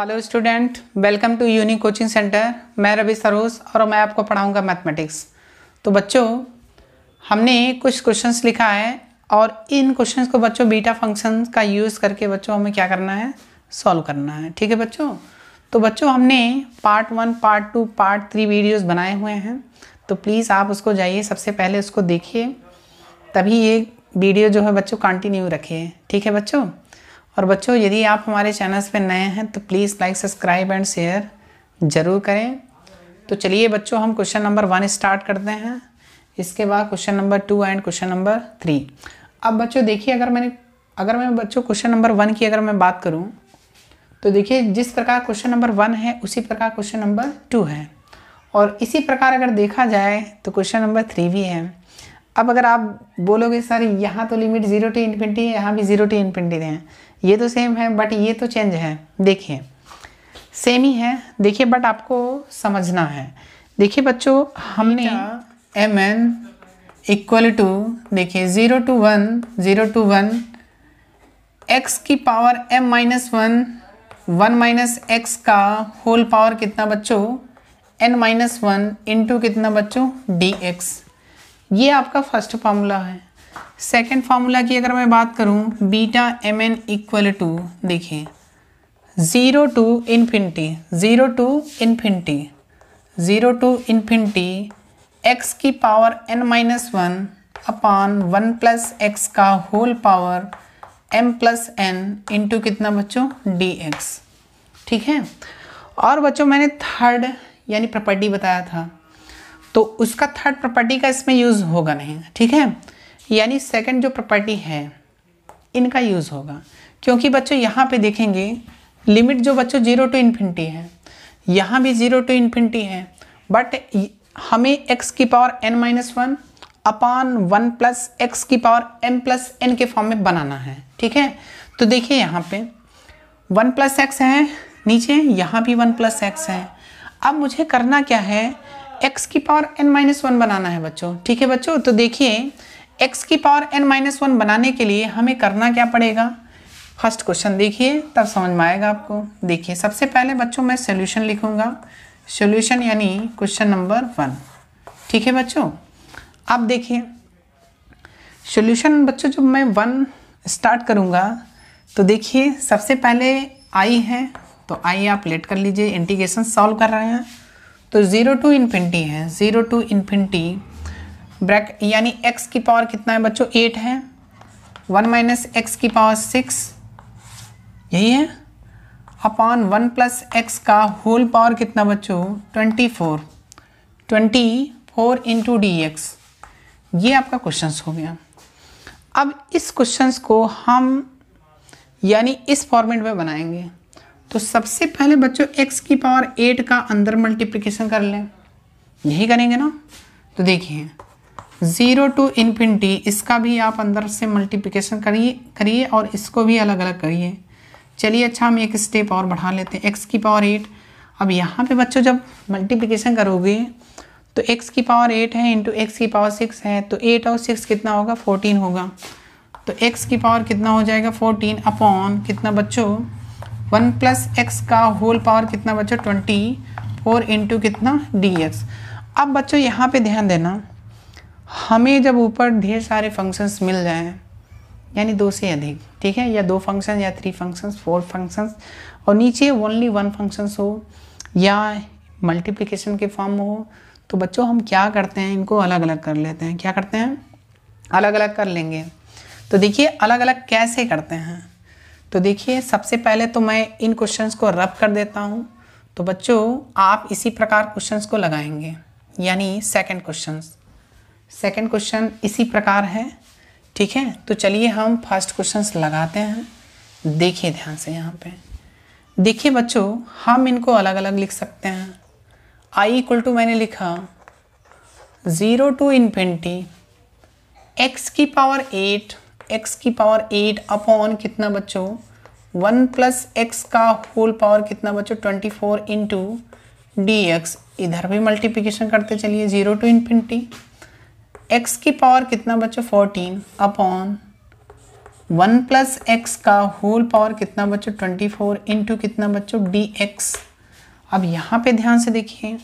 hello student welcome to uni coaching centre मैं रवि सरोज और मैं आपको पढ़ाऊंगा मैथमेटिक्स तो बच्चों हमने कुछ क्वेश्चंस लिखा है और इन क्वेश्चंस को बच्चों बीटा फंक्शन का यूज़ करके बच्चों हमें क्या करना है सॉल्व करना है ठीक है बच्चों तो बच्चों हमने part one part two part three videos बनाए हुए हैं तो प्लीज़ आप उसको जाइए सबसे पहले उसको देखिए तभी ये वीडियो जो है बच्चों कंटिन्यू रखिए ठीक है बच्चों और बच्चों यदि आप हमारे चैनल्स पर नए हैं तो please like subscribe and share ज़रूर करें तो चलिए बच्चों हम क्वेश्चन नंबर वन स्टार्ट करते हैं इसके बाद question number two and question number three अब बच्चों देखिए अगर मैंने अगर मैं बच्चों क्वेश्चन नंबर वन की अगर मैं बात करूँ तो देखिए जिस प्रकार क्वेश्चन नंबर वन है उसी प्रकार क्वेश्चन नंबर टू है और इसी प्रकार अगर देखा जाए तो क्वेश्चन नंबर थ्री भी है अब अगर आप बोलोगे सर यहाँ तो लिमिट ज़ीरो टू इन्फिनिटी है यहाँ भी ज़ीरो टू इन्फिनिटी है ये तो सेम है बट ये तो चेंज है देखिए सेम ही है देखिए बट आपको समझना है देखिए बच्चों हमने एम एन इक्वल टू देखिए zero to one zero to one x की power m minus one one minus x का होल पावर कितना बच्चों एन माइनस वन इंटू कितना बच्चों डी एक्स ये आपका फर्स्ट फार्मूला है सेकंड फार्मूला की अगर मैं बात करूं beta m N equal to देखिए zero to infinity zero to infinity zero to infinity x की power N minus one upon one plus x का whole power M plus n into कितना बच्चों डी एक्स ठीक है और बच्चों मैंने थर्ड यानी प्रॉपर्टी बताया था तो उसका थर्ड प्रॉपर्टी का इसमें यूज़ होगा नहीं ठीक है यानी सेकंड जो प्रॉपर्टी है इनका यूज़ होगा क्योंकि बच्चों यहाँ पे देखेंगे लिमिट जो बच्चों जीरो टू इन्फिनिटी है यहाँ भी जीरो टू इन्फिनिटी है बट हमें एक्स की power N minus one upon one plus X की पावर एम प्लस एन के फॉर्म में बनाना है ठीक है तो देखिए यहाँ पे वन प्लस एक्स है नीचे यहाँ भी वन प्लस एक्स है अब मुझे करना क्या है x की पावर n माइनस वन बनाना है बच्चों ठीक है बच्चों तो देखिए x की पावर n माइनस वन बनाने के लिए हमें करना क्या पड़ेगा फर्स्ट क्वेश्चन देखिए तब समझ में आएगा आपको देखिए सबसे पहले बच्चों मैं सोल्यूशन लिखूंगा सोल्यूशन यानी क्वेश्चन नंबर वन ठीक है बच्चों आप देखिए सोल्यूशन बच्चों जब मैं वन स्टार्ट करूँगा तो देखिए सबसे पहले आई है तो आई आप लेट कर लीजिए इंटीग्रेशन सॉल्व कर रहे हैं तो ज़ीरो टू इन्फिनिटी है ज़ीरो टू इन्फिनिटी ब्रैक यानी एक्स की पावर कितना है बच्चों एट है वन माइनस एक्स की पावर सिक्स यही है अपॉन वन प्लस एक्स का होल पावर कितना बच्चों twenty four twenty four into D x ये आपका क्वेश्चंस हो गया अब इस क्वेश्चंस को हम यानी इस फॉर्मेट में बनाएंगे तो सबसे पहले बच्चों एक्स की पावर एट का अंदर मल्टीप्लीकेशन कर लें यही करेंगे ना तो देखिए ज़ीरो टू इन्फिनिटी इसका भी आप अंदर से मल्टीप्लीकेशन करिए करिए और इसको भी अलग अलग करिए चलिए अच्छा हम एक स्टेप और बढ़ा लेते हैं एक्स की पावर एट अब यहाँ पे बच्चों जब मल्टीप्लीकेशन करोगे तो एक्स की पावर एट है इंटू एक्स की पावर सिक्स है तो एट और सिक्स कितना होगा फोर्टीन होगा तो एक्स की पावर कितना हो जाएगा फोर्टीन अपॉन कितना बच्चों वन प्लस एक्स का होल पावर कितना बच्चों ट्वेंटी फोर इंटू कितना डी एक्स अब बच्चों यहाँ पे ध्यान देना हमें जब ऊपर ढेर सारे फंक्शंस मिल जाए यानी दो से अधिक ठीक है या दो फंक्शन या थ्री फंक्शंस फोर फंक्शंस और नीचे ओनली वन फंक्शंस हो या मल्टीप्लिकेशन के फॉर्म में हो तो बच्चों हम क्या करते हैं इनको अलग अलग कर लेते हैं क्या करते हैं अलग अलग कर लेंगे तो देखिए अलग अलग कैसे करते हैं तो देखिए सबसे पहले तो मैं इन क्वेश्चंस को रब कर देता हूँ तो बच्चों आप इसी प्रकार क्वेश्चंस को लगाएंगे यानी सेकंड क्वेश्चंस सेकंड क्वेश्चन इसी प्रकार है ठीक है तो चलिए हम फर्स्ट क्वेश्चंस लगाते हैं देखिए ध्यान से यहाँ पे देखिए बच्चों हम इनको अलग अलग लिख सकते हैं आई इक्वल टू मैंने लिखा ज़ीरो टू इन्फिनटी एक्स की पावर एट एक्स की पावर एट अपॉन कितना बच्चों वन प्लस एक्स का होल पावर कितना बच्चों twenty four into D x इधर भी मल्टीप्लिकेशन करते चलिए जीरो टू इन्फिनिटी एक्स की पावर कितना बच्चों fourteen upon one plus x का होल पावर कितना बच्चों ट्वेंटी फोर इंटू कितना बच्चों डी एक्स अब यहाँ पे ध्यान से देखिए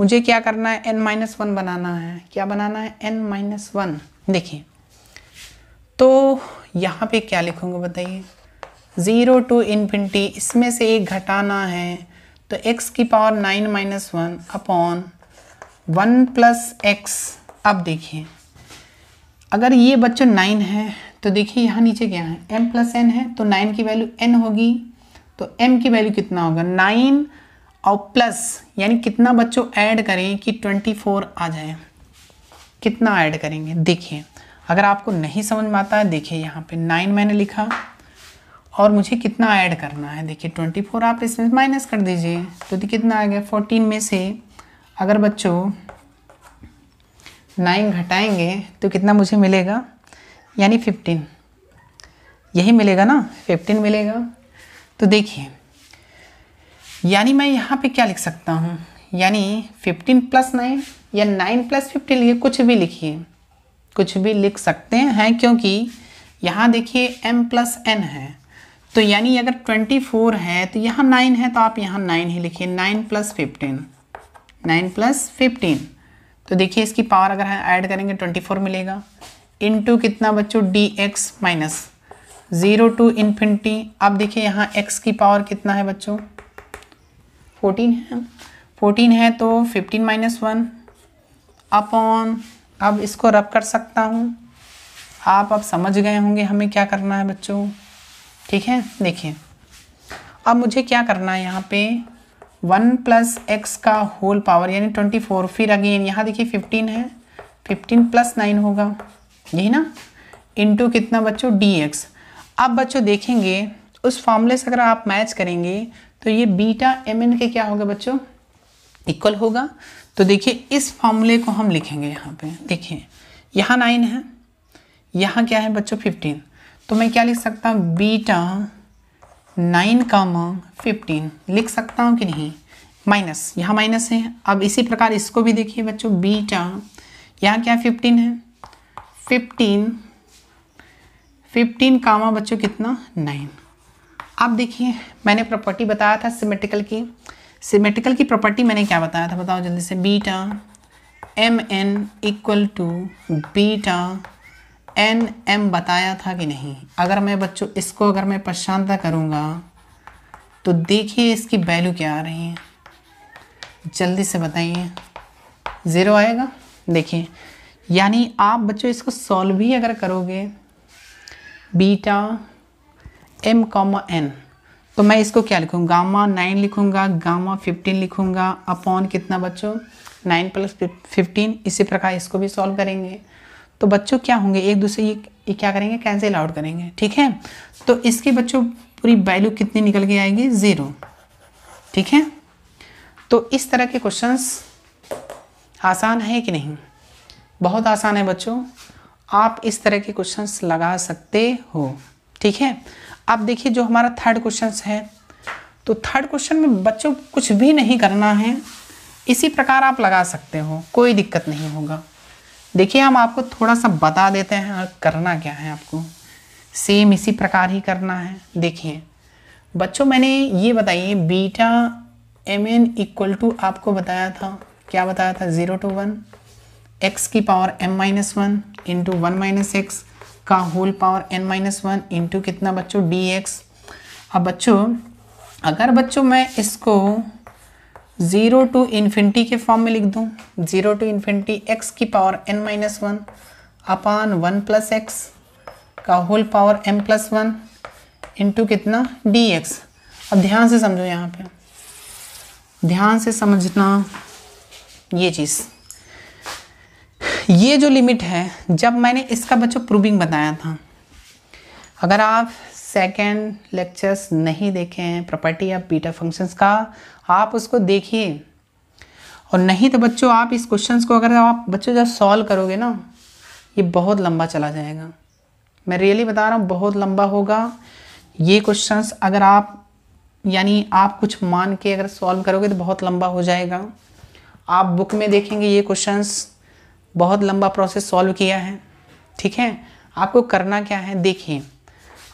मुझे क्या करना है एन माइनस वन बनाना है क्या बनाना है एन माइनस वन देखिए तो यहाँ पे क्या लिखूँगा बताइए ज़ीरो टू इन्फिनिटी इसमें से एक घटाना है तो x की power nine minus one upon one plus x अब देखिए अगर ये बच्चों नाइन है तो देखिए यहाँ नीचे क्या है m प्लस एन है तो नाइन की वैल्यू n होगी तो m की वैल्यू कितना होगा नाइन और प्लस यानी कितना बच्चों ऐड करें कि ट्वेंटी फोर आ जाए कितना ऐड करेंगे देखिए अगर आपको नहीं समझ में आता है देखिए यहाँ पे नाइन मैंने लिखा और मुझे कितना ऐड करना है देखिए ट्वेंटी फोर आप इसमें माइनस कर दीजिए तो देखिए कितना आ गया फोर्टीन में से अगर बच्चों नाइन घटाएंगे तो कितना मुझे मिलेगा यानी फिफ्टीन यही मिलेगा ना फिफ्टीन मिलेगा तो देखिए यानी मैं यहाँ पे क्या लिख सकता हूँ यानी फिफ्टीन प्लस नाइन या नाइन प्लस फिफ्टीन लिए कुछ भी लिखिए कुछ भी लिख सकते हैं क्योंकि यहाँ देखिए m प्लस एन है तो यानी अगर 24 है तो यहाँ 9 है तो आप यहाँ 9 ही लिखिए 9 plus fifteen nine plus fifteen तो देखिए इसकी पावर अगर हम ऐड करेंगे 24 मिलेगा इंटू कितना बच्चों d x minus zero to infinity अब देखिए यहाँ x की पावर कितना है बच्चों 14 है 14 है तो 15 माइनस वन अपॉन अब इसको रब कर सकता हूँ आप अब समझ गए होंगे हमें क्या करना है बच्चों ठीक है देखिए अब मुझे क्या करना है यहाँ पे वन प्लस एक्स का होल पावर यानी ट्वेंटी फोर फिर अगेन यहाँ देखिए फिफ्टीन है फिफ्टीन प्लस नाइन होगा यही ना इंटू कितना बच्चों डी एक्स अब बच्चों देखेंगे उस फॉर्मूले से अगर आप मैच करेंगे तो ये बीटा एम एन के क्या होगा बच्चों इक्वल होगा तो देखिए इस फॉर्मूले को हम लिखेंगे यहाँ पे देखिए यहाँ नाइन है यहाँ क्या है बच्चों फिफ्टीन तो मैं क्या लिख सकता हूँ बीटा नाइन कामा फिफ्टीन लिख सकता हूँ कि नहीं माइनस यहाँ माइनस है अब इसी प्रकार इसको भी देखिए बच्चों बीटा यहाँ क्या है फिफ्टीन है फिफ्टीन फिफ्टीन कामा बच्चों कितना नाइन आप देखिए मैंने प्रॉपर्टी बताया था सिमेट्रिकल की सिमेट्रिकल की प्रॉपर्टी मैंने क्या बताया था बताओ जल्दी से beta m N equal to beta n m बताया था कि नहीं अगर मैं बच्चों इसको अगर मैं प्रशांता करूँगा तो देखिए इसकी वैल्यू क्या आ रही है जल्दी से बताइए ज़ीरो आएगा देखिए यानी आप बच्चों इसको सॉल्व भी अगर करोगे बीटा एम कॉमा एन तो मैं इसको क्या लिखूँ गामा नाइन लिखूँगा गामा फिफ्टीन लिखूँगा अपॉन कितना बच्चों नाइन प्लस फिफ्टीन इसी प्रकार इसको भी सॉल्व करेंगे तो बच्चों क्या होंगे एक दूसरे ये क्या करेंगे कैंसिल आउट करेंगे ठीक है तो इसके बच्चों पूरी वैल्यू कितनी निकल के आएगी ज़ीरो ठीक है तो इस तरह के क्वेश्चंस आसान है कि नहीं बहुत आसान है बच्चों आप इस तरह के क्वेश्चंस लगा सकते हो ठीक है आप देखिए जो हमारा थर्ड क्वेश्चन है तो थर्ड क्वेश्चन में बच्चों कुछ भी नहीं करना है इसी प्रकार आप लगा सकते हो कोई दिक्कत नहीं होगा देखिए हम आपको थोड़ा सा बता देते हैं करना क्या है आपको सेम इसी प्रकार ही करना है देखिए बच्चों मैंने ये बताइए beta m N equal to आपको बताया था क्या बताया था ज़ीरो टू वन एक्स की power m minus one into one minus x का whole power N minus one into कितना बच्चों डी एक्स अब बच्चों अगर बच्चों मैं इसको ज़ीरो टू इन्फिनिटी के फॉर्म में लिख दूँ ज़ीरो टू इन्फिनिटी एक्स की power N minus one upon one plus x का whole power M plus one into कितना डी एक्स अब ध्यान से समझो यहाँ पे ध्यान से समझना ये चीज़ ये जो लिमिट है जब मैंने इसका बच्चों प्रूविंग बताया था अगर आप सेकेंड लेक्चर्स नहीं देखे हैं प्रॉपर्टी ऑफ बीटा फंक्शंस का आप उसको देखिए और नहीं तो बच्चों आप इस क्वेश्चंस को अगर आप बच्चों जब सॉल्व करोगे ना ये बहुत लंबा चला जाएगा मैं रियली बता रहा हूँ बहुत लंबा होगा ये क्वेश्चंस अगर आप यानी आप कुछ मान के अगर सॉल्व करोगे तो बहुत लंबा हो जाएगा आप बुक में देखेंगे ये क्वेश्चंस बहुत लंबा प्रोसेस सॉल्व किया है ठीक है आपको करना क्या है देखिए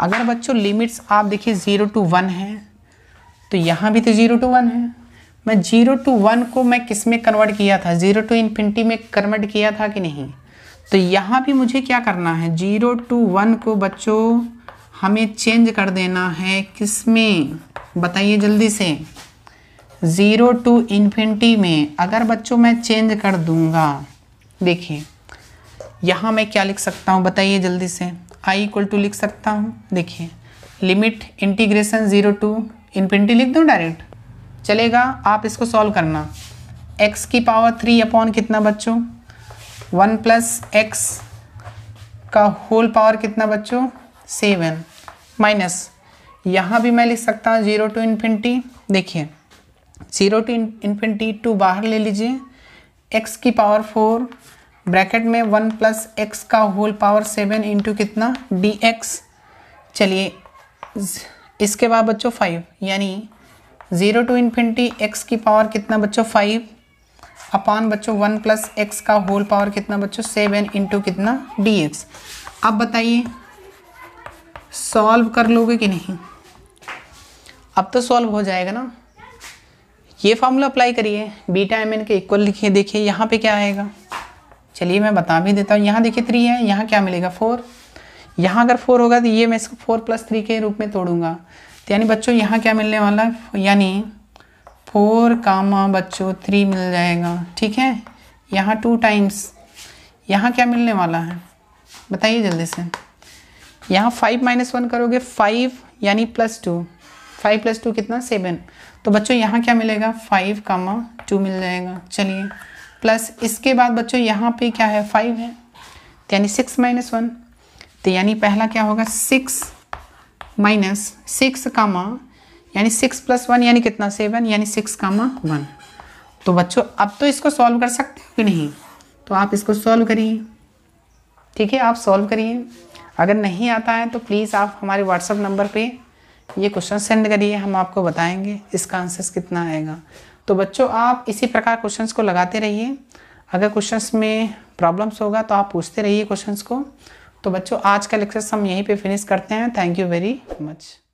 अगर बच्चों लिमिट्स आप देखिए ज़ीरो टू वन है तो यहाँ भी तो ज़ीरो टू वन है मैं ज़ीरो टू वन को मैं किस में कन्वर्ट किया था ज़ीरो टू इन्फिनिटी में कन्वर्ट किया था कि नहीं तो यहाँ भी मुझे क्या करना है ज़ीरो टू वन को बच्चों हमें चेंज कर देना है किस में बताइए जल्दी से ज़ीरो टू इन्फिनिटी में अगर बच्चों मैं चेंज कर दूंगा देखिए यहाँ मैं क्या लिख सकता हूँ बताइए जल्दी से आई इक्वल टू लिख सकता हूँ देखिए limit integration zero to infinity लिख दूँ डायरेक्ट चलेगा आप इसको सॉल्व करना एक्स की पावर थ्री अपॉन कितना बच्चों वन प्लस एक्स का होल पावर कितना बच्चों सेवन माइनस यहाँ भी मैं लिख सकता हूँ ज़ीरो टू इन्फिनिटी देखिए ज़ीरो टू इन्फिनिटी टू बाहर ले लीजिए एक्स की पावर फोर ब्रैकेट में वन प्लस एक्स का होल पावर सेवन इंटू कितना डी एक्स चलिए इसके बाद बच्चों फाइव यानी ज़ीरो टू इन्फिनिटी एक्स की पावर कितना बच्चों फाइव अपॉन बच्चों वन प्लस एक्स का होल पावर कितना बच्चों सेवन इंटू कितना डी एक्स अब बताइए सॉल्व कर लोगे कि नहीं अब तो सॉल्व हो जाएगा ना ये फार्मूला अप्लाई करिए बीटा एम एन के इक्वल लिखिए देखिए यहाँ पे क्या आएगा चलिए मैं बता भी देता हूँ यहाँ देखिए थ्री है यहाँ क्या मिलेगा फोर यहाँ अगर फोर होगा तो ये मैं इसको फोर प्लस थ्री के रूप में तोड़ूंगा तो यानी बच्चों यहाँ क्या मिलने वाला है यानी फोर कामा बच्चों थ्री मिल जाएगा ठीक है यहाँ टू टाइम्स यहाँ क्या मिलने वाला है बताइए जल्दी से यहाँ फाइव माइनस वन करोगे फाइव यानी plus two five plus two कितना सेवन तो बच्चों यहाँ क्या मिलेगा फाइव कामा टू मिल जाएगा चलिए प्लस इसके बाद बच्चों यहाँ पे क्या है फाइव है तो यानी सिक्स माइनस वन तो यानी पहला क्या होगा सिक्स माइनस सिक्स कामा यानी सिक्स प्लस वन यानी कितना सेवन यानी सिक्स कामा वन तो बच्चों अब तो इसको सॉल्व कर सकते हो कि नहीं तो आप इसको सॉल्व करिए ठीक है आप सॉल्व करिए अगर नहीं आता है तो प्लीज़ आप हमारे व्हाट्सअप नंबर पे ये क्वेश्चन सेंड करिए हम आपको बताएंगे इसका आंसर कितना आएगा तो बच्चों आप इसी प्रकार क्वेश्चंस को लगाते रहिए अगर क्वेश्चंस में प्रॉब्लम्स होगा तो आप पूछते रहिए क्वेश्चंस को तो बच्चों आज का लेक्चर हम यहीं पे फिनिश करते हैं थैंक यू वेरी मच